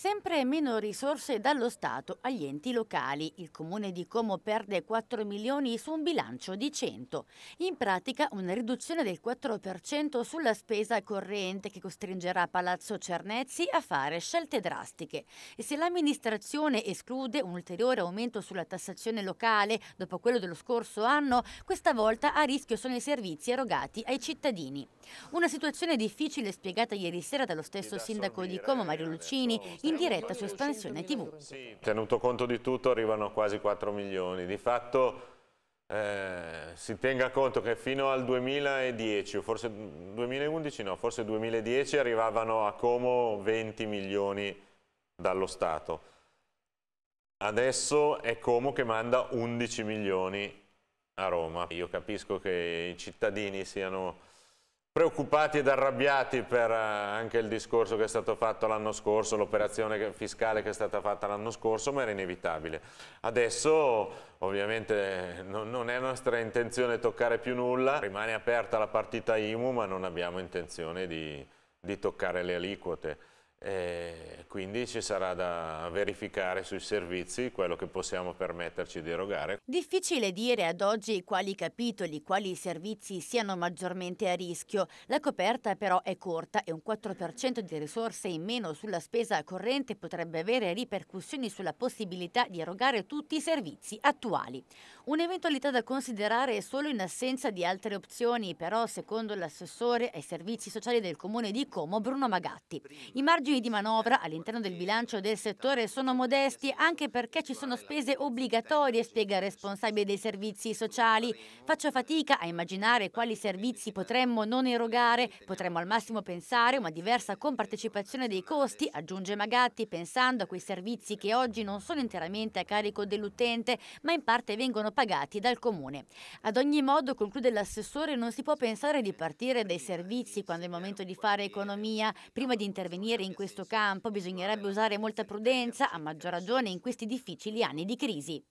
Sempre meno risorse dallo Stato agli enti locali. Il comune di Como perde 4 milioni su un bilancio di 100. In pratica una riduzione del 4% sulla spesa corrente che costringerà Palazzo Cernezzi a fare scelte drastiche. E se l'amministrazione esclude un ulteriore aumento sulla tassazione locale dopo quello dello scorso anno, questa volta a rischio sono i servizi erogati ai cittadini. Una situazione difficile spiegata ieri sera dallo stesso sindaco di Como eh, Mario Lucini in diretta su Espansione TV. Sì, tenuto conto di tutto arrivano quasi 4 milioni. Di fatto eh, si tenga conto che fino al 2010, forse 2011 mm, no, forse 2010 arrivavano a Como 20 milioni dallo Stato. Adesso è Como che manda 11 milioni a Roma. Io capisco che i cittadini siano preoccupati ed arrabbiati per eh, anche il discorso che è stato fatto l'anno scorso, l'operazione fiscale che è stata fatta l'anno scorso, ma era inevitabile. Adesso ovviamente non è nostra intenzione toccare più nulla, rimane aperta la partita IMU, ma non abbiamo intenzione di, di toccare le aliquote. E eh, quindi ci sarà da verificare sui servizi quello che possiamo permetterci di erogare. Difficile dire ad oggi quali capitoli, quali servizi siano maggiormente a rischio. La coperta però è corta e un 4% di risorse in meno sulla spesa corrente potrebbe avere ripercussioni sulla possibilità di erogare tutti i servizi attuali. Un'eventualità da considerare solo in assenza di altre opzioni, però secondo l'assessore ai servizi sociali del comune di Como Bruno Magatti. I margini margini di manovra all'interno del bilancio del settore sono modesti anche perché ci sono spese obbligatorie, spiega il responsabile dei servizi sociali. Faccio fatica a immaginare quali servizi potremmo non erogare, potremmo al massimo pensare a una diversa compartecipazione dei costi, aggiunge Magatti, pensando a quei servizi che oggi non sono interamente a carico dell'utente, ma in parte vengono pagati dal comune. Ad ogni modo, conclude l'assessore, non si può pensare di partire dai servizi quando è il momento di fare economia, prima di intervenire in questo campo bisognerebbe usare molta prudenza, a maggior ragione in questi difficili anni di crisi.